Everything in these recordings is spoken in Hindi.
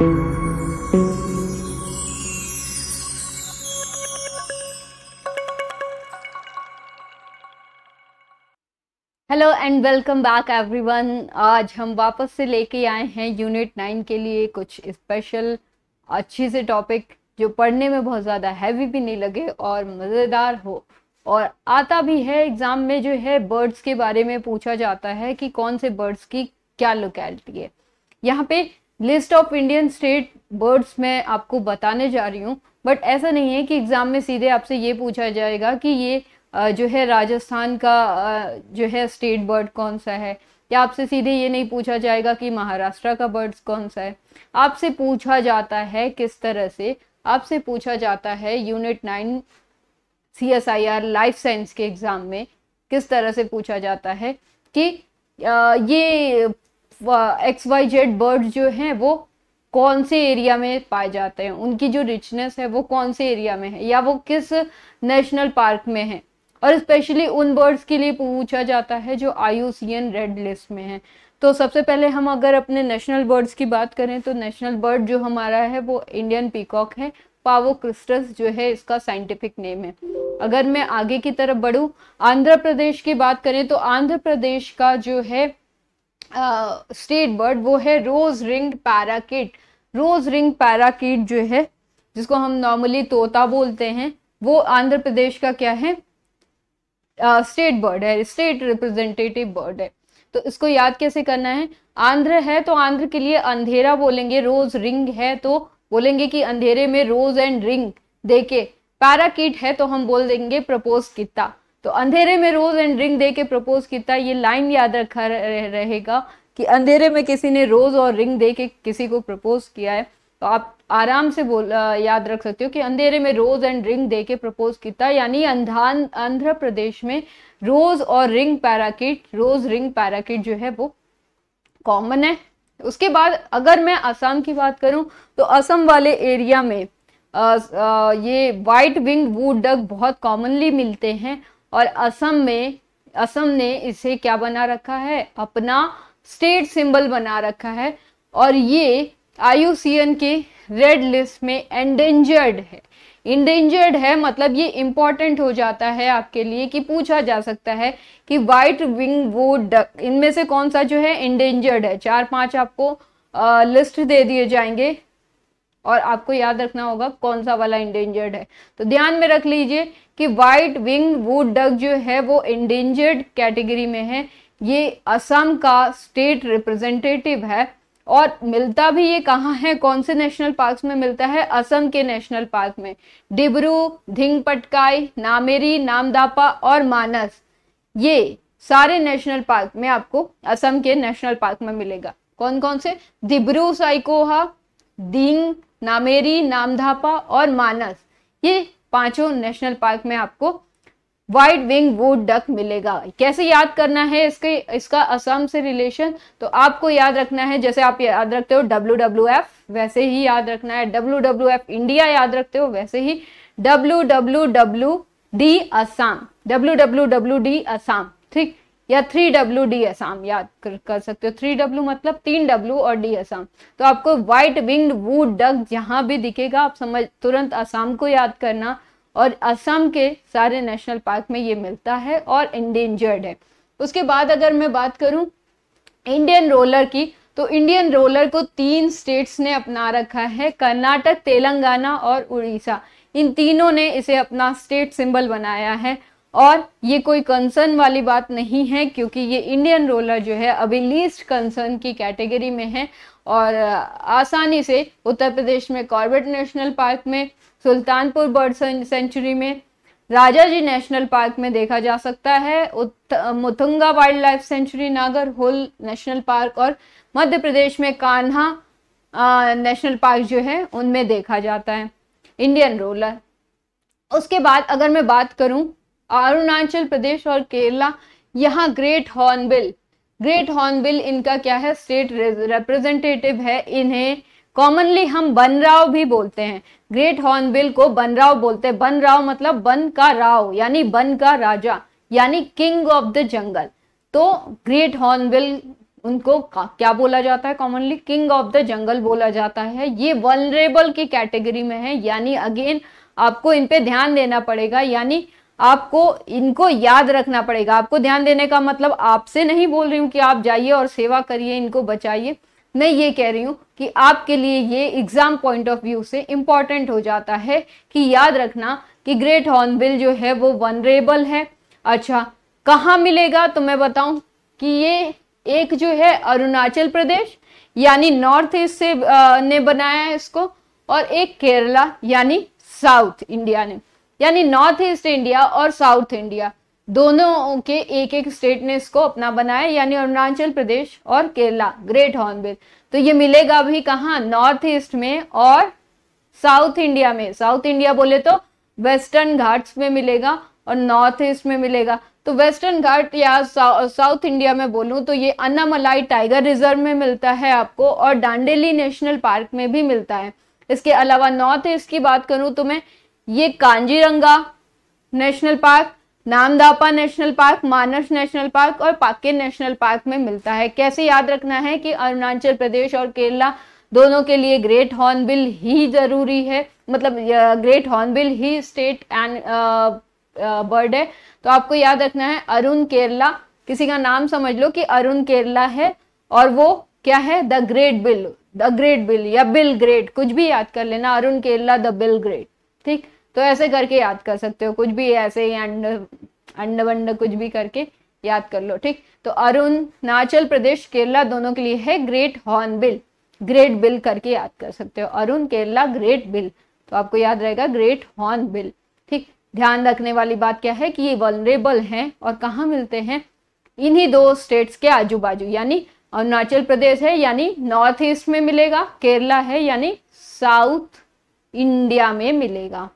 hello and welcome back everyone आज हम वापस से लेके आए हैं यूनिट नाइन के लिए कुछ स्पेशल अच्छे से टॉपिक जो पढ़ने में बहुत ज़्यादा हैवी भी नहीं लगे और मज़ेदार हो और आता भी है एग्ज़ाम में जो है बर्ड्स के बारे में पूछा जाता है कि कौन से बर्ड्स की क्या लोकेलिटी है यहाँ पे list of Indian state birds मैं आपको बताने जा रही हूँ बट ऐसा नहीं है कि एग्ज़ाम में सीधे आपसे ये पूछा जाएगा कि ये जो है राजस्थान का जो है स्टेट बर्ड कौन सा है या आपसे सीधे ये नहीं पूछा जाएगा कि महाराष्ट्र का बर्ड्स कौन सा है आपसे पूछा जाता है किस तरह से आपसे पूछा जाता है unit nine C S I R life science के एग्ज़ाम में किस तरह से पूछा जाता है कि ये एक्स वाई जेड बर्ड जो हैं वो कौन से एरिया में पाए जाते हैं उनकी जो रिचनेस है वो कौन से एरिया में है या वो किस नेशनल पार्क में है और स्पेशली उन बर्ड्स के लिए पूछा जाता है जो आयुसियन रेड लिस्ट में है तो सबसे पहले हम अगर अपने नेशनल बर्ड्स की बात करें तो नेशनल बर्ड जो हमारा है वो इंडियन पीकॉक है पावो क्रिस्टस जो है इसका साइंटिफिक नेम है अगर मैं आगे की तरफ बढ़ूं आंध्र प्रदेश की बात करें तो आंध्र प्रदेश का जो है स्टेट बर्ड वो है rose ring parakeet rose ring parakeet जो है जिसको हम नॉर्मली तोता बोलते हैं वो आंध्र प्रदेश का क्या है स्टेट uh, बर्ड है स्टेट रिप्रेजेंटेटिव बर्ड है तो इसको याद कैसे करना है आंध्र है तो आंध्र के लिए अंधेरा बोलेंगे रोज रिंग है तो बोलेंगे कि अंधेरे में रोज एंड रिंग देके पैराकिट है तो हम बोल देंगे प्रपोज किता तो अंधेरे में रोज एंड रिंग दे के प्रपोज किया ये लाइन याद रखा रहेगा कि अंधेरे में किसी ने रोज और रिंग दे के किसी को प्रपोज किया है तो आप आराम से बोल याद रख सकते हो कि अंधेरे में रोज एंड रिंग दे के प्रपोज किया यानी अंधान आंध्र प्रदेश में रोज और ring parakeet rose ring parakeet जो है वो कॉमन है उसके बाद अगर मैं असम की बात करूं तो असम वाले एरिया में आ, आ, ये वाइट विंग वूड डग बहुत कॉमनली मिलते हैं और असम में असम ने इसे क्या बना रखा है अपना स्टेट सिंबल बना रखा है और ये आयुसीएन के रेड लिस्ट में एंडेंजर्ड है इंडेंजर्ड है मतलब ये इंपॉर्टेंट हो जाता है आपके लिए कि पूछा जा सकता है कि वाइट विंग वो डक इनमें से कौन सा जो है इंडेंजर्ड है चार पांच आपको आ, लिस्ट दे दिए जाएंगे और आपको याद रखना होगा कौन सा वाला इंडेंजर्ड है तो ध्यान में रख लीजिए कि वाइट विंग वुड डग जो है वो इंडेंजर्ड कैटेगरी में है ये असम का स्टेट रिप्रेजेंटेटिव है और मिलता भी ये कहाँ है कौन से नेशनल पार्क में मिलता है असम के नेशनल पार्क में डिब्रू धिंग पटकाई नामेरी नामदापा और मानस ये सारे नेशनल पार्क में आपको असम के नेशनल पार्क में मिलेगा कौन कौन से दिब्रू साइकोहा दिंग नामेरी नामधापा और मानस ये पांचों नेशनल पार्क में आपको वाइड विंग वुड डक मिलेगा कैसे याद करना है इसके इसका असम से रिलेशन तो आपको याद रखना है जैसे आप याद रखते हो डब्ल्यू डब्ल्यू एफ वैसे ही याद रखना है डब्ल्यू डब्ल्यू एफ इंडिया याद रखते हो वैसे ही W W W D Assam W W W D Assam ठीक या थ्री डब्ल्यू डी असाम याद कर, कर सकते हो थ्री डब्ल्यू मतलब तीन डब्ल्यू और डी असाम तो आपको व्हाइट विंग्ड वूड डक जहां भी दिखेगा आप समझ तुरंत असम को याद करना और असम के सारे नेशनल पार्क में ये मिलता है और इंडेंजर्ड है उसके बाद अगर मैं बात करूं इंडियन रोलर की तो इंडियन रोलर को तीन स्टेट्स ने अपना रखा है कर्नाटक तेलंगाना और उड़ीसा इन तीनों ने इसे अपना स्टेट सिंबल बनाया है और ये कोई कंसर्न वाली बात नहीं है क्योंकि ये इंडियन रोलर जो है अभी लीस्ट कंसर्न की कैटेगरी में है और आसानी से उत्तर प्रदेश में कॉर्बेट नेशनल पार्क में सुल्तानपुर बर्ड सेंचुरी में राजा जी नेशनल पार्क में देखा जा सकता है Muthanga wild life sanctuary Nagarhole national park और मध्य प्रदेश में कान्हा नेशनल पार्क जो है उनमें देखा जाता है इंडियन रोलर उसके बाद अगर मैं बात करूं अरुणाचल प्रदेश और केरला यहाँ ग्रेट हॉर्नबिल ग्रेट हॉर्नबिल इनका क्या है स्टेट रिप्रेजेंटेटिव है इन्हें कॉमनली हम बनराव भी बोलते हैं ग्रेट हॉर्नबिल को बनराव बोलते हैं बनराव मतलब बन का राव यानी बन का राजा यानी किंग ऑफ द जंगल तो ग्रेट हॉर्नबिल उनको क्या बोला जाता है commonly king of the jungle बोला जाता है ये वनरेबल की कैटेगरी में है यानी अगेन आपको इन पे ध्यान देना पड़ेगा यानी आपको इनको याद रखना पड़ेगा आपको ध्यान देने का मतलब आपसे नहीं बोल रही हूँ कि आप जाइए और सेवा करिए इनको बचाइए मैं ये कह रही हूँ कि आपके लिए ये एग्जाम पॉइंट ऑफ व्यू से इम्पॉर्टेंट हो जाता है कि याद रखना कि ग्रेट हॉर्नबिल जो है वो वनरेबल है अच्छा कहाँ मिलेगा तो मैं बताऊं कि ये एक जो है अरुणाचल प्रदेश यानी नॉर्थ ईस्ट से आ, ने बनाया है इसको और एक केरला यानी साउथ इंडिया ने यानी नॉर्थ ईस्ट इंडिया और साउथ इंडिया दोनों के एक एक स्टेट ने इसको अपना बनाया यानी अरुणाचल प्रदेश और केरला ग्रेट हॉर्नबिल तो ये मिलेगा भी कहा नॉर्थ ईस्ट में और साउथ इंडिया में साउथ इंडिया बोले तो वेस्टर्न घाट्स में मिलेगा और नॉर्थ ईस्ट में मिलेगा तो वेस्टर्न घाट या साउथ इंडिया में बोलूँ तो ये अन्नामलाई टाइगर रिजर्व में मिलता है आपको और डांडेली नेशनल पार्क में भी मिलता है इसके अलावा नॉर्थ ईस्ट की बात करूँ तो मैं ये Kaziranga national park Namdapha national park Manas national park और पाके नेशनल पार्क में मिलता है कैसे याद रखना है कि अरुणाचल प्रदेश और केरला दोनों के लिए ग्रेट हॉर्नबिल ही जरूरी है मतलब ग्रेट हॉर्नबिल ही स्टेट एंड बर्ड है तो आपको याद रखना है अरुण केरला किसी का नाम समझ लो कि अरुण केरला है और वो क्या है the great bill the great bill या बिल ग्रेट कुछ भी याद कर लेना Arun Kerala the bill great ठीक तो ऐसे करके याद कर सकते हो कुछ भी ऐसे ही अंड अंड वंड कुछ भी करके याद कर लो ठीक तो अरुण अरुणाचल प्रदेश केरला दोनों के लिए है great hornbill great bill करके याद कर सकते हो अरुण केरला ग्रेट बिल तो आपको याद रहेगा ग्रेट हॉर्न बिल ठीक ध्यान रखने वाली बात क्या है कि ये वनरेबल हैं और कहाँ मिलते हैं इन्हीं दो स्टेट्स के आजू बाजू यानी अरुणाचल प्रदेश है यानी नॉर्थ ईस्ट में मिलेगा केरला है यानी साउथ इंडिया में मिलेगा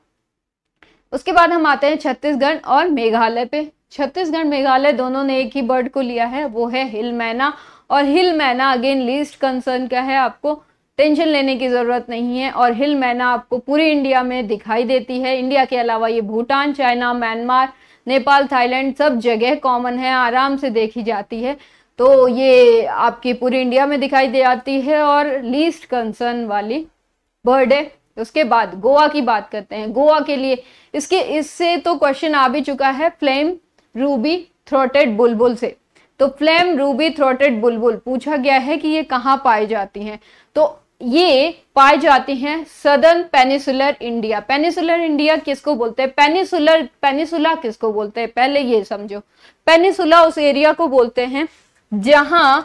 उसके बाद हम आते हैं छत्तीसगढ़ और मेघालय पे छत्तीसगढ़ मेघालय दोनों ने एक ही बर्ड को लिया है वो है हिल मैना और हिल मैना अगेन लीस्ट कंसर्न क्या है आपको टेंशन लेने की ज़रूरत नहीं है और हिल मैना आपको पूरी इंडिया में दिखाई देती है इंडिया के अलावा ये Bhutan China Myanmar Nepal Thailand सब जगह कॉमन है आराम से देखी जाती है तो ये आपकी पूरी इंडिया में दिखाई दे जाती है और लीस्ट कंसर्न वाली बर्ड है उसके बाद गोवा की बात करते हैं गोवा के लिए इसके इससे तो क्वेश्चन आ भी चुका है फ्लेम रूबी थ्रोटेड बुलबुल से तो फ्लेम रूबी थ्रोटेड बुलबुल पूछा गया है कि ये कहाँ पाई जाती हैं तो ये पाए जाती हैं southern peninsular India peninsular India किसको बोलते हैं पेनिसुलर पेनिसुला किसको बोलते हैं पहले ये समझो पेनिसुला उस एरिया को बोलते हैं जहां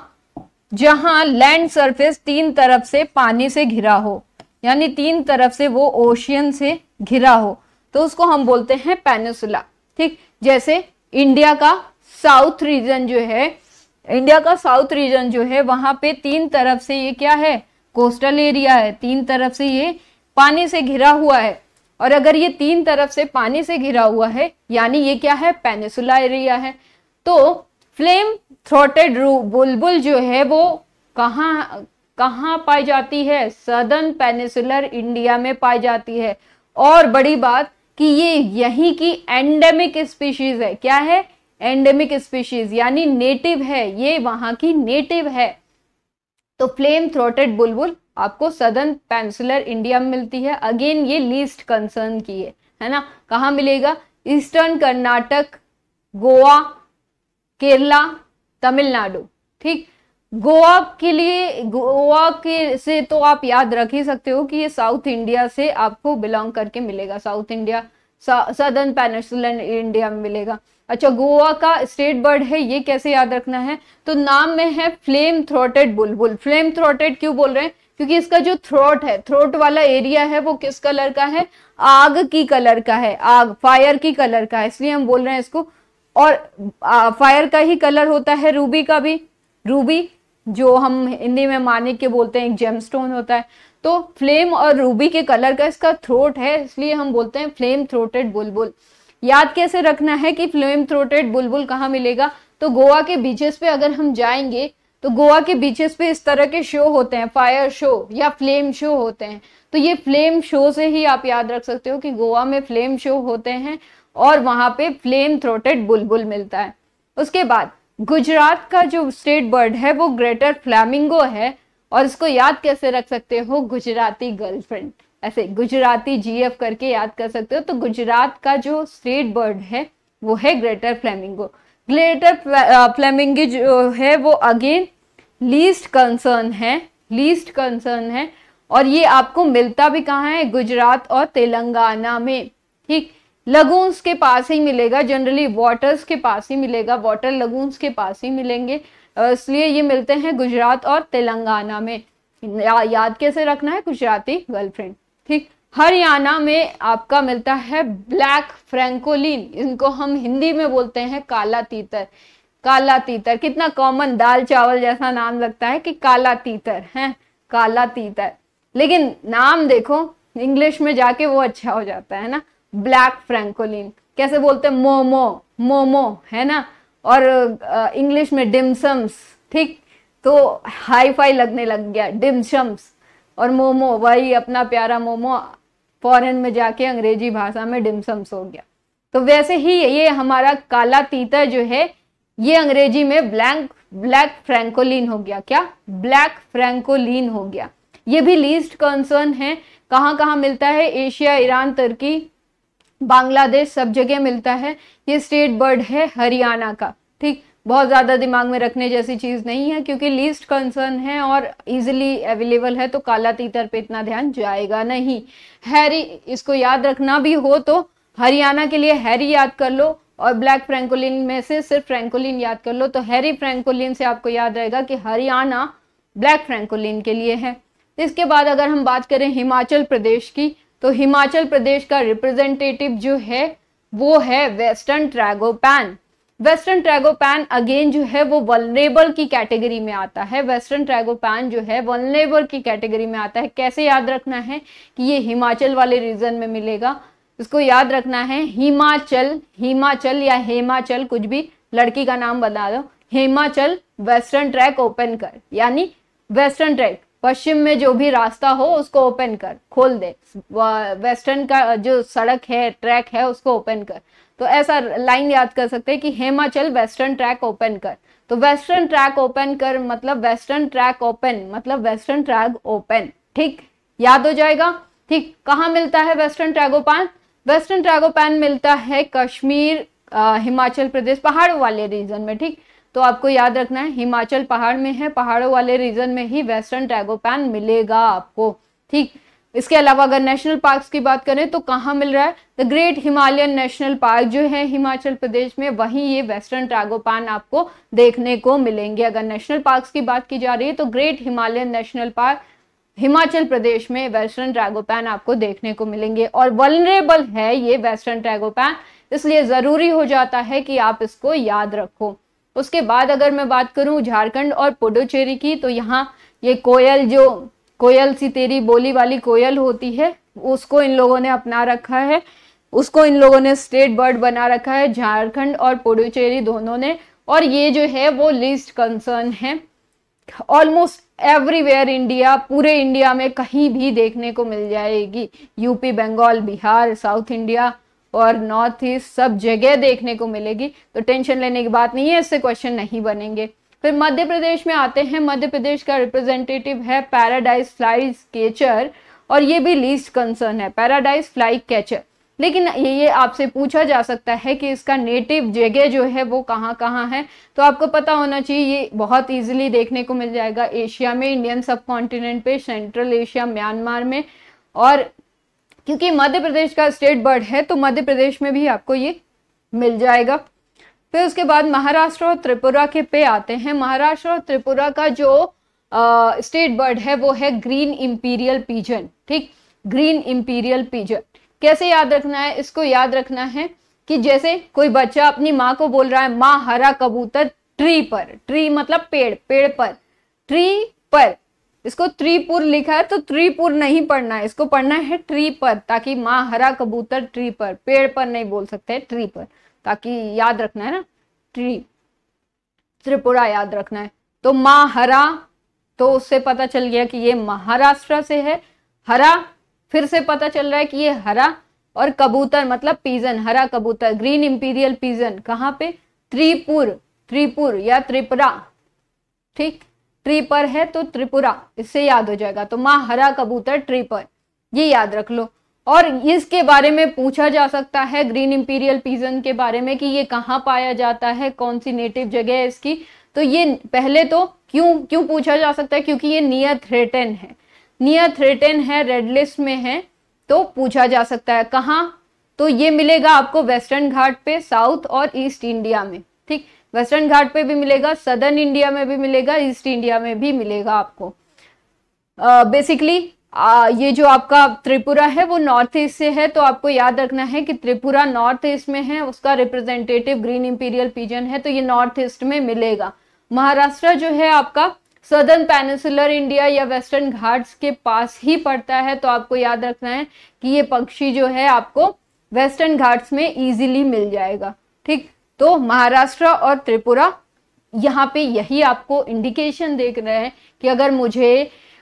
जहां लैंड सरफेस तीन तरफ से पानी से घिरा हो यानी तीन तरफ से वो ओशियन से घिरा हो तो उसको हम बोलते हैं पेनेसुला ठीक जैसे इंडिया का साउथ रीजन जो है इंडिया का साउथ रीजन जो है वहां पे तीन तरफ से ये क्या है कोस्टल एरिया है तीन तरफ से ये पानी से घिरा हुआ है और अगर ये तीन तरफ से पानी से घिरा हुआ है यानी ये क्या है पेनेसुला एरिया है तो फ्लेम थ्रोटेड बुलबुल जो है वो कहाँ कहाँ पाई जाती है सदन पेनिसुलर इंडिया में पाई जाती है और बड़ी बात कि ये यहीं की एंडेमिक स्पीशीज है क्या है एंडेमिक स्पीशीज यानी नेटिव है ये वहां की नेटिव है तो फ्लेम थ्रोटेड बुलबुल आपको सदन पेनसुलर इंडिया में मिलती है अगेन ये लीस्ट कंसर्न की है है ना कहा मिलेगा ईस्टर्न कर्नाटक गोवा केरला तमिलनाडु ठीक गोवा के लिए गोवा के से तो आप याद रख ही सकते हो कि ये साउथ इंडिया से आपको बिलोंग करके मिलेगा south India southern peninsular India में मिलेगा अच्छा गोवा का स्टेट बर्ड है ये कैसे याद रखना है तो नाम में है flame throated bulbul flame throated क्यों बोल रहे हैं क्योंकि इसका जो थ्रोट है थ्रोट वाला एरिया है वो किस कलर का है आग की कलर का है आग फायर की कलर का है इसलिए हम बोल रहे हैं इसको और आ, फायर का ही कलर होता है रूबी का भी रूबी जो हम हिंदी में माने के बोलते हैं एक जेम स्टोन होता है तो फ्लेम और रूबी के कलर का इसका थ्रोट है इसलिए हम बोलते हैं फ्लेम थ्रोटेड बुलबुल याद कैसे रखना है कि फ्लेम थ्रोटेड बुलबुल कहाँ मिलेगा तो गोवा के बीचेस पे अगर हम जाएंगे तो गोवा के बीचेस पे इस तरह के शो होते हैं फायर शो या फ्लेम शो होते हैं तो ये फ्लेम शो से ही आप याद रख सकते हो कि गोवा में फ्लेम शो होते हैं और वहां पे फ्लेम थ्रोटेड बुलबुल मिलता है उसके बाद गुजरात का जो स्टेट बर्ड है वो ग्रेटर फ्लैमिंगो है और इसको याद कैसे रख सकते हो गुजराती गर्लफ्रेंड ऐसे गुजराती जीएफ करके याद कर सकते हो तो गुजरात का जो स्टेट बर्ड है वो है ग्रेटर फ्लैमिंगो ग्रेटर फ्लैमिंग जो है वो अगेन लीस्ट कंसर्न है लीस्ट कंसर्न है और ये आपको मिलता भी कहाँ है गुजरात और तेलंगाना में ठीक लगून्स के पास ही मिलेगा जनरली वाटर्स के पास ही मिलेगा वाटर लगून्स के पास ही मिलेंगे इसलिए ये मिलते हैं गुजरात और तेलंगाना में या, याद कैसे रखना है गुजराती गर्लफ्रेंड ठीक हरियाणा में आपका मिलता है ब्लैक फ्रेंकोलिन इनको हम हिंदी में बोलते हैं काला तीतर काला तीतर कितना कॉमन दाल चावल जैसा नाम लगता है कि काला तीतर है काला तीतर लेकिन नाम देखो इंग्लिश में जाके वो अच्छा हो जाता है ना ब्लैक फ्रेंकोलिन कैसे बोलते हैं मोमो मोमो है ना और इंग्लिश में डिमसम्स ठीक तो हाई फाई लगने लग गया डिमसम्स और मोमो वही अपना प्यारा मोमो फॉरेन में जाके अंग्रेजी भाषा में डिमसम्स हो गया तो वैसे ही ये हमारा काला तीतर जो है ये अंग्रेजी में ब्लैंक ब्लैक फ्रेंकोलिन हो गया क्या ब्लैक फ्रेंकोलिन हो गया ये भी लीस्ट कंसर्न है कहाँ कहाँ मिलता है एशिया ईरान तुर्की बांग्लादेश सब जगह मिलता है ये स्टेट बर्ड है हरियाणा का ठीक बहुत ज़्यादा दिमाग में रखने जैसी चीज़ नहीं है क्योंकि लीस्ट कंसर्न है और इजीली अवेलेबल है तो काला तीतर पे इतना ध्यान जाएगा नहीं हैरी इसको याद रखना भी हो तो हरियाणा के लिए हैरी याद कर लो और ब्लैक फ्रेंकोलिन में से सिर्फ फ्रेंकोलिन याद कर लो तो हैरी फ्रेंकोलिन से आपको याद रहेगा कि हरियाणा ब्लैक फ्रेंकोलिन के लिए है इसके बाद अगर हम बात करें हिमाचल प्रदेश की तो हिमाचल प्रदेश का रिप्रेजेंटेटिव जो है वो है western tragopan western tragopan again जो है वो वलनेबल की कैटेगरी में आता है वेस्टर्न ट्रैगोपैन जो है वलनेबल की कैटेगरी में आता है कैसे याद रखना है कि ये हिमाचल वाले रीजन में मिलेगा इसको याद रखना है हिमाचल हिमाचल या हेमाचल कुछ भी लड़की का नाम बता दो हेमाचल वेस्टर्न ट्रैक ओपन कर यानी वेस्टर्न ट्रैक पश्चिम में जो भी रास्ता हो उसको ओपन कर खोल दे वेस्टर्न का जो सड़क है ट्रैक है उसको ओपन कर तो ऐसा लाइन याद कर सकते हैं कि हिमाचल वेस्टर्न ट्रैक ओपन कर तो वेस्टर्न ट्रैक ओपन कर मतलब वेस्टर्न ट्रैक ओपन मतलब वेस्टर्न ट्रैक ओपन ठीक याद हो जाएगा ठीक कहाँ मिलता है वेस्टर्न ट्रैगोपान वेस्टर्न ट्रैगोपान मिलता है कश्मीर आ, हिमाचल प्रदेश पहाड़ों वाले रीजन में ठीक तो आपको याद रखना है हिमाचल पहाड़ में है पहाड़ों वाले रीजन में ही वेस्टर्न टैगोपैन मिलेगा आपको ठीक इसके अलावा अगर नेशनल पार्क्स की बात करें तो कहाँ मिल रहा है the great Himalayan national park जो है हिमाचल प्रदेश में वहीं ये वेस्टर्न ट्रैगोपान आपको देखने को मिलेंगे अगर नेशनल पार्क्स की बात की जा रही है तो great Himalayan national park Himachal Pradesh में वेस्टर्न ट्रैगोपैन आपको देखने को मिलेंगे और वलनरेबल है ये वेस्टर्न ट्रैगोपैन इसलिए ज़रूरी हो जाता है कि आप इसको याद रखो उसके बाद अगर मैं बात करूं झारखंड और पुडुचेरी की तो यहाँ ये कोयल जो कोयल सी तेरी बोली वाली कोयल होती है उसको इन लोगों ने अपना रखा है उसको इन लोगों ने स्टेट बर्ड बना रखा है झारखंड और पुडुचेरी दोनों ने और ये जो है वो लिस्ट कंसर्न है ऑलमोस्ट एवरीवेयर इंडिया पूरे इंडिया में कहीं भी देखने को मिल जाएगी UP Bengal Bihar south India और नॉर्थ ईस्ट सब जगह देखने को मिलेगी तो टेंशन लेने की बात नहीं है इससे क्वेश्चन नहीं बनेंगे फिर मध्य प्रदेश में आते हैं मध्य प्रदेश का रिप्रेजेंटेटिव है पैराडाइज फ्लाई केचर और ये भी लीस्ट कंसर्न है पैराडाइज फ्लाई कैचर लेकिन ये आपसे पूछा जा सकता है कि इसका नेटिव जगह जो है वो कहाँ कहाँ है तो आपको पता होना चाहिए ये बहुत इजीली देखने को मिल जाएगा एशिया में इंडियन सब कॉन्टिनेंट पे सेंट्रल एशिया म्यांमार में और क्योंकि मध्य प्रदेश का स्टेट बर्ड है तो मध्य प्रदेश में भी आपको ये मिल जाएगा फिर उसके बाद महाराष्ट्र और त्रिपुरा के पे आते हैं महाराष्ट्र और त्रिपुरा का जो स्टेट बर्ड है वो है ग्रीन इम्पीरियल पीजन ठीक ग्रीन इंपीरियल पीजन कैसे याद रखना है इसको याद रखना है कि जैसे कोई बच्चा अपनी माँ को बोल रहा है माँ हरा कबूतर ट्री पर ट्री मतलब पेड़ पेड़ पर ट्री पर इसको त्रिपुर लिखा है तो त्रिपुर नहीं पढ़ना है इसको पढ़ना है ट्री पर ताकि माँ हरा कबूतर ट्री पर पेड़ पर नहीं बोल सकते ट्री पर ताकि याद रखना है ना ट्री त्रिपुरा याद रखना है तो माँ हरा तो उससे पता चल गया कि ये महाराष्ट्र से है हरा फिर से पता चल रहा है कि ये हरा और कबूतर मतलब पीजन हरा कबूतर ग्रीन इंपीरियल पीजन कहाँ पे त्रिपुर त्रिपुर या त्रिपुरा ठीक ट्री पर है तो त्रिपुरा इससे याद हो जाएगा तो माँ हरा कबूतर ट्री पर ये याद रख लो और इसके बारे में पूछा जा सकता है ग्रीन इंपीरियल पीजन के बारे में कि ये कहाँ पाया जाता है कौन सी नेटिव जगह है इसकी तो ये पहले तो क्यों क्यों पूछा जा सकता है क्योंकि ये नियर थ्रेटन है नियर थ्रेटन है रेड लिस्ट में है तो पूछा जा सकता है कहाँ तो ये मिलेगा आपको वेस्टर्न घाट पे साउथ और ईस्ट इंडिया में ठीक वेस्टर्न घाट पे भी मिलेगा सदर्न इंडिया में भी मिलेगा ईस्ट इंडिया में भी मिलेगा आपको बेसिकली uh, uh, ये जो आपका त्रिपुरा है वो नॉर्थ ईस्ट से है तो आपको याद रखना है कि त्रिपुरा नॉर्थ ईस्ट में है उसका रिप्रेजेंटेटिव ग्रीन इंपीरियल पीजन है तो ये नॉर्थ ईस्ट में मिलेगा महाराष्ट्र जो है आपका सदर्न पेनिसुलर इंडिया या वेस्टर्न घाट्स के पास ही पड़ता है तो आपको याद रखना है कि ये पक्षी जो है आपको वेस्टर्न घाट्स में इजीली मिल जाएगा ठीक तो महाराष्ट्र और त्रिपुरा यहाँ पे यही आपको इंडिकेशन देख रहे हैं कि अगर मुझे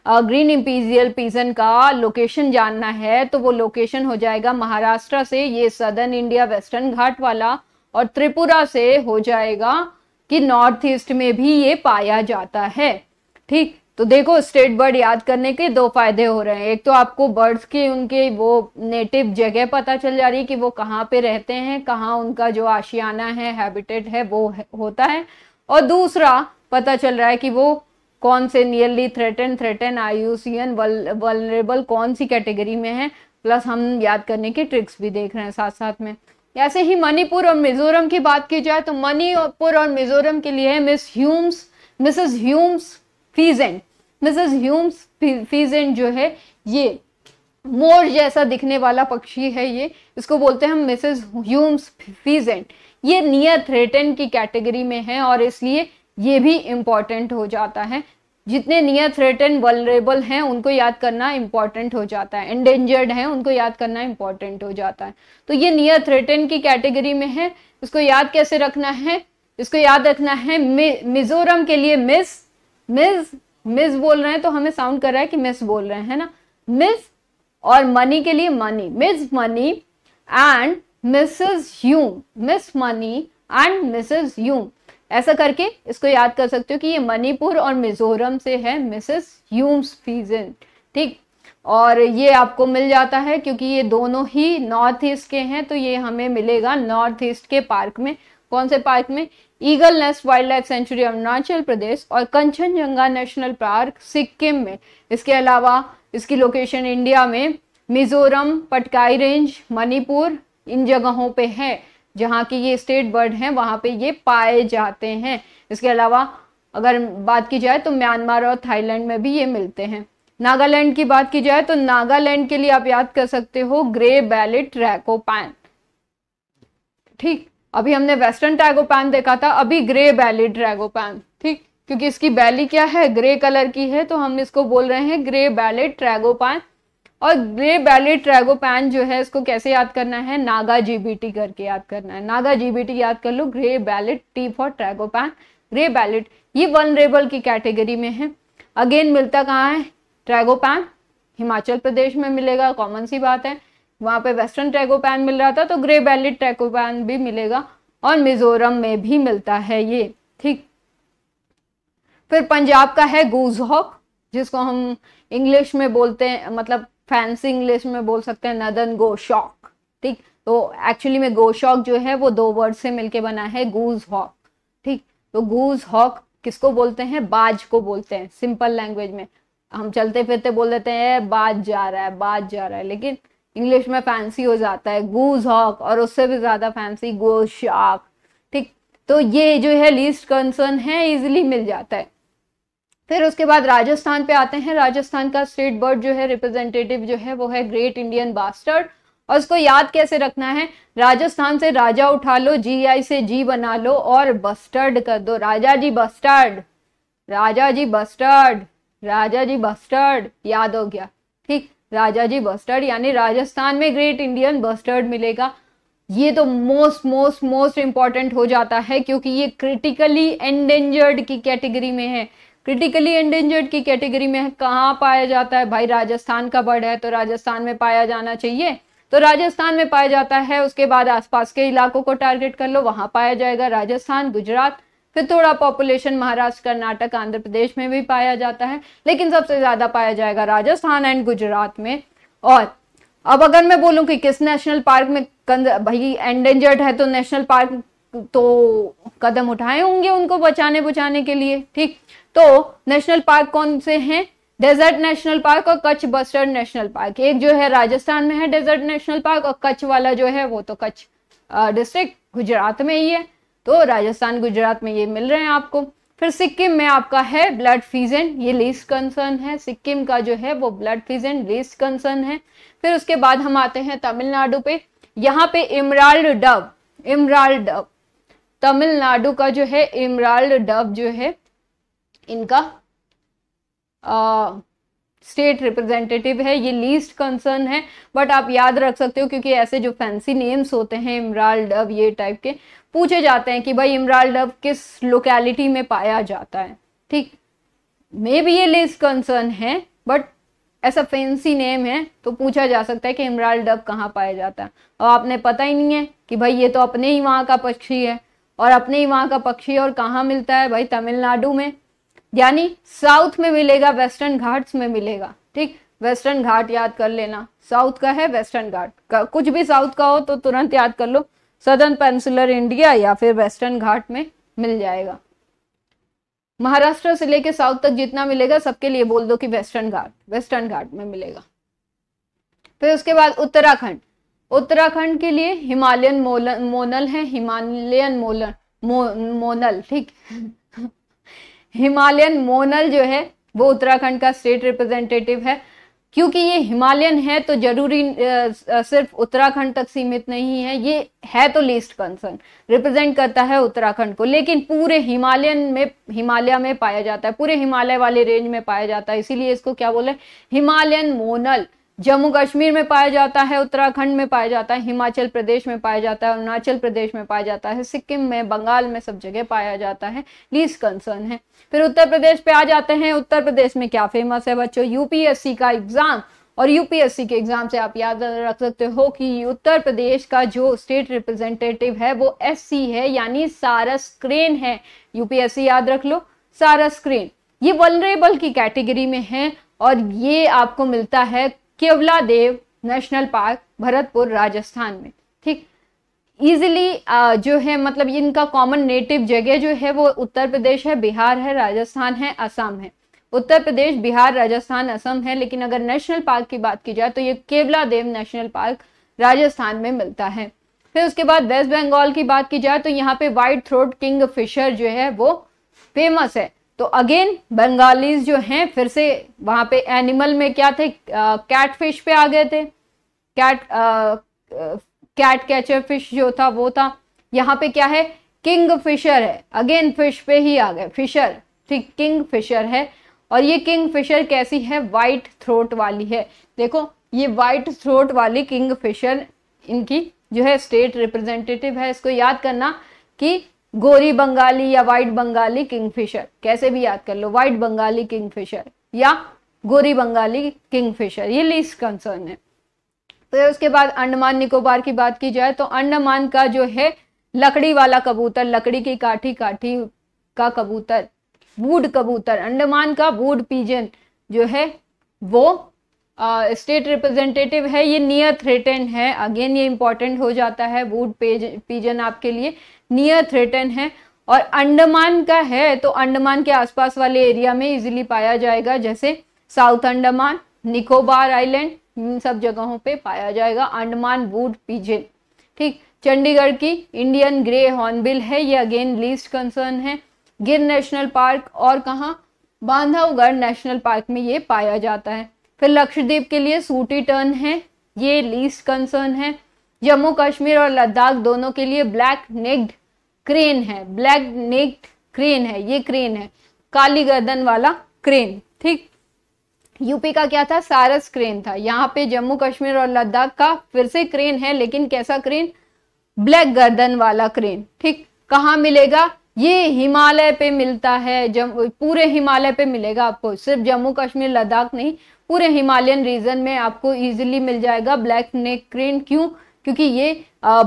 ग्रीन इम्पीजियल पीजन का लोकेशन जानना है तो वो लोकेशन हो जाएगा महाराष्ट्र से ये सदर्न इंडिया वेस्टर्न घाट वाला और त्रिपुरा से हो जाएगा कि नॉर्थ ईस्ट में भी ये पाया जाता है ठीक तो देखो स्टेट बर्ड याद करने के दो फायदे हो रहे हैं एक तो आपको बर्ड्स की उनके वो नेटिव जगह पता चल जा रही है कि वो कहाँ पे रहते हैं कहाँ उनका जो आशियाना है हैबिटेट है वो होता है और दूसरा पता चल रहा है कि वो कौन से nearly threatened threatened IUCN vulnerable कौन सी कैटेगरी में है प्लस हम याद करने के ट्रिक्स भी देख रहे हैं साथ साथ में ऐसे ही मणिपुर और मिजोरम की बात की जाए तो मणिपुर और मिजोरम के लिए है Miss Hume's Mrs Hume's pheasant Mrs Hume's pheasant जो है ये मोर जैसा दिखने वाला पक्षी है ये इसको बोलते हैं हम मिसेज ह्यूम्स फीजेंट ये नियर थ्रेटन की कैटेगरी में है और इसलिए ये भी इम्पॉर्टेंट हो जाता है जितने नियर थ्रेटन वलरेबल हैं उनको याद करना इंपॉर्टेंट हो जाता है एंडेंजर्ड हैं उनको याद करना इंपॉर्टेंट हो जाता है तो ये नियर थ्रेटन की कैटेगरी में है इसको याद कैसे रखना है इसको याद रखना है मिजोरम के लिए मिस मिस मिस बोल रहे हैं तो हमें साउंड कर रहा है कि मिस बोल रहे हैं ना मिस और मनी के लिए money Miss money and Mrs you Miss money and Mrs you ऐसा करके इसको याद कर सकते हो कि ये मणिपुर और मिजोरम से है मिसेस ह्यूम्स फीजन ठीक और ये आपको मिल जाता है क्योंकि ये दोनों ही नॉर्थ ईस्ट के हैं तो ये हमें मिलेगा नॉर्थ ईस्ट के पार्क में कौन से पार्क में eagle nest wild life sanctuary Arunachal Pradesh और कंचनजंगा नेशनल पार्क सिक्किम में इसके अलावा इसकी लोकेशन इंडिया में मिजोरम पटकाई रेंज मणिपुर इन जगहों पे है जहाँ की ये स्टेट बर्ड हैं वहाँ पे ये पाए जाते हैं इसके अलावा अगर बात की जाए तो म्यांमार और थाईलैंड में भी ये मिलते हैं नागालैंड की बात की जाए तो नागालैंड के लिए आप याद कर सकते हो ग्रे बैलेट पैन ठीक अभी हमने वेस्टर्न ट्रैगोपैन देखा था अभी ग्रे बैली ट्रैगोपैन ठीक क्योंकि इसकी बैली क्या है ग्रे कलर की है तो हम इसको बोल रहे हैं ग्रे ट्रैगो ट्रैगोपैन और ग्रे ट्रैगो ट्रैगोपैन जो है इसको कैसे याद करना है नागा जीबीटी करके याद करना है नागा जीबीटी याद कर लो grey ballet T for tragopan grey ballet ये वनरेबल की कैटेगरी में है अगेन मिलता कहाँ है ट्रैगोपैन हिमाचल प्रदेश में मिलेगा कॉमन सी बात है वहां पे वेस्टर्न ट्रैकोपैन मिल रहा था तो ग्रे बैलिड ट्रैकोपैन भी मिलेगा और मिजोरम में भी मिलता है ये ठीक फिर पंजाब का है गोजहॉक जिसको हम इंग्लिश में बोलते हैं मतलब फैंसी इंग्लिश में बोल सकते हैं नदन गोशॉक ठीक तो एक्चुअली में गोशॉक जो है वो दो वर्ड से मिलके बना है गूज हॉक ठीक तो गूज हॉक किसको बोलते हैं बाज को बोलते हैं सिंपल लैंग्वेज में हम चलते फिरते बोल देते हैं बाज जा रहा है बाज जा रहा है लेकिन इंग्लिश में फैंसी हो जाता है गूज हॉक और उससे भी ज़्यादा फैंसी गो शार्क ठीक तो ये जो है लीस्ट कंसर्न है इजिली मिल जाता है फिर उसके बाद राजस्थान पे आते हैं राजस्थान का स्टेट बर्ड जो है रिप्रेजेंटेटिव जो है वो है ग्रेट इंडियन बास्टर्ड और उसको याद कैसे रखना है राजस्थान से राजा उठा लो जी आई से जी बना लो और बस्टर्ड कर दो राजा जी बस्टर्ड राजा जी बस्टर्ड राजा जी बस्टर्ड याद हो गया ठीक राजाजी बस्टर्ड यानी राजस्थान में ग्रेट इंडियन बस्टर्ड मिलेगा ये तो मोस्ट मोस्ट मोस्ट इंपॉर्टेंट हो जाता है क्योंकि ये क्रिटिकली एंडेंजर्ड की कैटेगरी में है क्रिटिकली एंडेंजर्ड की कैटेगरी में कहाँ पाया जाता है भाई राजस्थान का बर्ड है तो राजस्थान में पाया जाना चाहिए तो राजस्थान में पाया जाता है उसके बाद आसपास के इलाकों को टारगेट कर लो वहां पाया जाएगा राजस्थान गुजरात फिर थोड़ा पॉपुलेशन महाराष्ट्र कर्नाटक आंध्र प्रदेश में भी पाया जाता है लेकिन सबसे ज़्यादा पाया जाएगा राजस्थान एंड गुजरात में और अब अगर मैं बोलूँ कि किस नेशनल पार्क में कंद भाई एंडेंजर्ड है तो नेशनल पार्क तो कदम उठाए होंगे उनको बचाने बुचाने के लिए ठीक तो नेशनल पार्क कौन से हैं डेजर्ट नेशनल पार्क और कच्छ बस्टर्ड नेशनल पार्क एक जो है राजस्थान में है डेजर्ट नेशनल पार्क और कच्छ वाला जो है वो तो कच्छ डिस्ट्रिक्ट गुजरात में ही है तो राजस्थान गुजरात में ये मिल रहे हैं आपको फिर सिक्किम में आपका है ब्लड फीजेंट ये लीस्ट कंसर्न है सिक्किम का जो है वो ब्लड फीजन लीस्ट कंसर्न है फिर उसके बाद हम आते हैं तमिलनाडु पे यहाँ पे emerald dove emerald dove Tamil Nadu का जो है इमराल्ड डब जो है इनका स्टेट रिप्रेजेंटेटिव है ये लीस्ट कंसर्न है बट आप याद रख सकते हो क्योंकि ऐसे जो फैंसी नेम्स होते हैं इमराल डब ये टाइप के पूछे जाते हैं कि भाई इमराल डब किस लोकेलिटी में पाया जाता है ठीक मे भी ये लीस्ट कंसर्न है बट ऐसा फैंसी नेम है तो पूछा जा सकता है कि इमराल डब कहाँ पाया जाता है और आपने पता ही नहीं है कि भाई ये तो अपने ही वहां का पक्षी है और अपने ही वहां का पक्षी और कहाँ मिलता है भाई तमिलनाडु में यानी साउथ में मिलेगा वेस्टर्न घाट्स में मिलेगा ठीक वेस्टर्न घाट याद कर लेना साउथ का है वेस्टर्न घाट का कुछ भी साउथ का हो तो तुरंत याद कर लो सदर्न पेंसुलर इंडिया या फिर वेस्टर्न घाट में मिल जाएगा महाराष्ट्र से लेके साउथ तक जितना मिलेगा सबके लिए बोल दो कि वेस्टर्न घाट वेस्टर्न घाट में मिलेगा फिर उसके बाद उत्तराखंड उत्तराखंड के लिए हिमालयन मोलन मोनल है हिमालयन मोलन मो, मोनल ठीक हिमालयन मोनल जो है वो उत्तराखंड का स्टेट रिप्रेजेंटेटिव है क्योंकि ये हिमालयन है तो जरूरी सिर्फ उत्तराखंड तक सीमित नहीं है ये है तो लीस्ट कंसर्न रिप्रेजेंट करता है उत्तराखंड को लेकिन पूरे हिमालयन में हिमालय में पाया जाता है पूरे हिमालय वाले रेंज में पाया जाता है इसीलिए इसको क्या बोले हिमालयन मोनल जम्मू कश्मीर में पाया जाता है उत्तराखंड में पाया जाता है हिमाचल प्रदेश में पाया जाता है अरुणाचल प्रदेश में पाया जाता है सिक्किम में बंगाल में सब जगह पाया जाता है लीज कंसर्न है फिर उत्तर प्रदेश पे आ जाते हैं उत्तर प्रदेश में क्या फेमस है बच्चों यूपीएससी का एग्जाम और यूपीएससी के एग्जाम से आप याद रख सकते हो कि उत्तर प्रदेश का जो स्टेट रिप्रेजेंटेटिव है वो एस है यानी सारस क्रेन है यूपीएससी याद रख लो सारस क्रेन ये वनरेबल की कैटेगरी में है और ये आपको मिलता है Keoladeo national park Bharatpur Rajasthan में ठीक इजिली uh, जो है मतलब इनका कॉमन नेटिव जगह जो है वो उत्तर प्रदेश है बिहार है राजस्थान है असम है उत्तर प्रदेश बिहार राजस्थान असम है लेकिन अगर नेशनल पार्क की बात की जाए तो ये Keoladeo national park Rajasthan में मिलता है फिर उसके बाद वेस्ट बंगाल की बात की जाए तो यहाँ पे व्हाइट थ्रोट किंग फिशर जो है वो फेमस है तो अगेन बंगालीज जो हैं फिर से वहां पे एनिमल में क्या थे कैट uh, फिश पे आ गए थे कैट कैट कैचर फिश जो था वो था यहाँ पे क्या है किंग फिशर है अगेन फिश पे ही आ गए फिशर ठीक किंग फिशर है और ये किंग फिशर कैसी है वाइट थ्रोट वाली है देखो ये वाइट थ्रोट वाली किंग फिशर इनकी जो है स्टेट रिप्रेजेंटेटिव है इसको याद करना कि गोरी बंगाली या वाइट बंगाली किंगफिशर कैसे भी याद कर लो वाइट बंगाली किंगफिशर या गोरी बंगाली किंगफिशर ये लीस्ट कंसर्न है तो उसके बाद अंडमान निकोबार की बात की जाए तो अंडमान का जो है लकड़ी वाला कबूतर लकड़ी की काठी काठी का कबूतर वूड कबूतर अंडमान का वूड पीजन जो है वो स्टेट uh, रिप्रेजेंटेटिव है ये नियर थ्रेटन है अगेन ये इंपॉर्टेंट हो जाता है वूड पीजन आपके लिए नियर थ्रेटन है और अंडमान का है तो अंडमान के आसपास वाले एरिया में इजीली पाया जाएगा जैसे साउथ अंडमान निकोबार आइलैंड इन सब जगहों पे पाया जाएगा अंडमान वुड पिजन ठीक चंडीगढ़ की इंडियन ग्रे हॉर्नबिल है ये अगेन लीस्ट कंसर्न है गिर नेशनल पार्क और कहाँ बांधवगढ़ नेशनल पार्क में ये पाया जाता है फिर लक्षद्वीप के लिए सूटी टर्न है ये लीस्ट कंसर्न है जम्मू कश्मीर और लद्दाख दोनों के लिए ब्लैक नेग्ड क्रेन है ब्लैक नेक्ड क्रेन है ये क्रेन है काली गर्दन वाला क्रेन ठीक यूपी का क्या था सारस क्रेन था यहाँ पे जम्मू कश्मीर और लद्दाख का फिर से क्रेन है लेकिन कैसा क्रेन ब्लैक गर्दन वाला क्रेन ठीक कहाँ मिलेगा ये हिमालय पे मिलता है जम पूरे हिमालय पे मिलेगा आपको सिर्फ जम्मू कश्मीर लद्दाख नहीं पूरे हिमालयन रीजन में आपको इजिली मिल जाएगा ब्लैक नेक क्रेन क्यों क्योंकि ये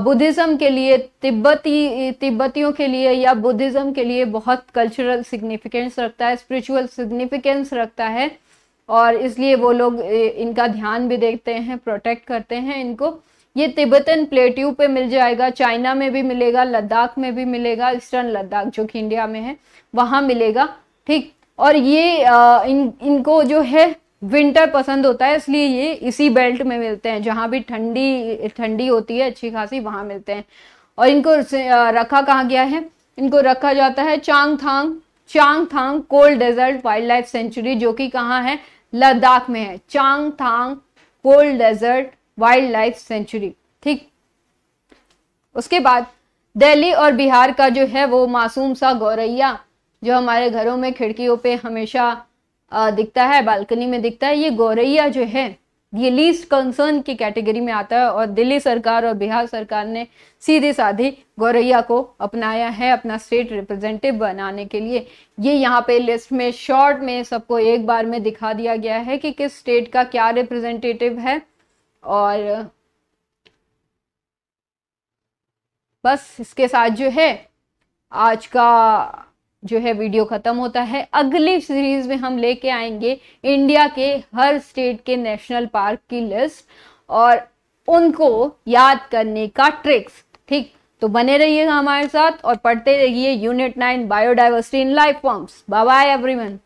बुद्धिज़्म के लिए तिब्बती तिब्बतियों के लिए या बुद्धिज़्म के लिए बहुत कल्चरल सिग्निफिकेंस रखता है स्पिरिचुअल सिग्निफिकेंस रखता है और इसलिए वो लोग इनका ध्यान भी देखते हैं प्रोटेक्ट करते हैं इनको ये तिब्बतन प्लेट्यू पे मिल जाएगा चाइना में भी मिलेगा लद्दाख में भी मिलेगा ईस्टर्न लद्दाख जो कि इंडिया में है वहाँ मिलेगा ठीक और ये आ, इन इनको जो है विंटर पसंद होता है इसलिए ये इसी बेल्ट में मिलते हैं जहां भी ठंडी ठंडी होती है अच्छी खासी वहां मिलते हैं और इनको रखा कहा गया है इनको रखा जाता है Changthang Changthang cold desert wild life sanctuary जो कि कहाँ है लद्दाख में है Changthang cold desert wild life sanctuary ठीक उसके बाद दिल्ली और बिहार का जो है वो मासूम सा गौरैया जो हमारे घरों में खिड़कियों पे हमेशा दिखता है बालकनी में दिखता है ये गौरैया जो है ये लीस्ट कंसर्न की कैटेगरी में आता है और दिल्ली सरकार और बिहार सरकार ने सीधे साधे गौरैया को अपनाया है अपना स्टेट रिप्रेजेंटेटिव बनाने के लिए ये यहाँ पे लिस्ट में शॉर्ट में सबको एक बार में दिखा दिया गया है कि किस स्टेट का क्या रिप्रेजेंटेटिव है और बस इसके साथ जो है आज का जो है वीडियो खत्म होता है अगली सीरीज में हम लेके आएंगे इंडिया के हर स्टेट के नेशनल पार्क की लिस्ट और उनको याद करने का ट्रिक्स ठीक तो बने रहिएगा हमारे साथ और पढ़ते रहिए unit nine biodiversity in life forms by everyone